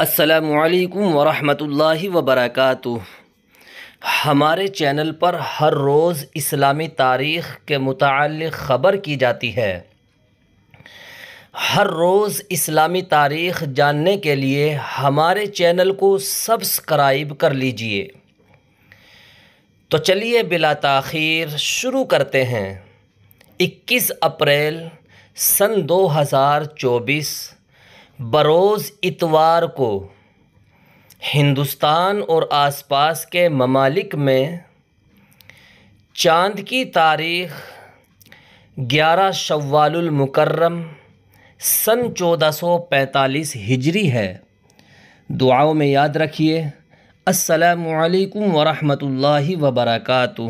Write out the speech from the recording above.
असलकम वरहमल वबरक हमारे चैनल पर हर रोज़ इस्लामी तारीख़ के मुतल ख़बर की जाती है हर रोज़ इस्लामी तारीख़ जानने के लिए हमारे चैनल को सब्सक्राइब कर लीजिए तो चलिए बिला तख़िर शुरू करते हैं 21 अप्रैल सन 2024 बरोज़ इतवार को हिंदुस्तान और आसपास के ममालिक में चाँद की तारीख़ ग्यारह मुकर्रम सन चौदह सौ पैंतालीस हिजरी है दुआओं में याद रखिए असलकम वालेकुम वरहमतुल्लाहि वबरकatuh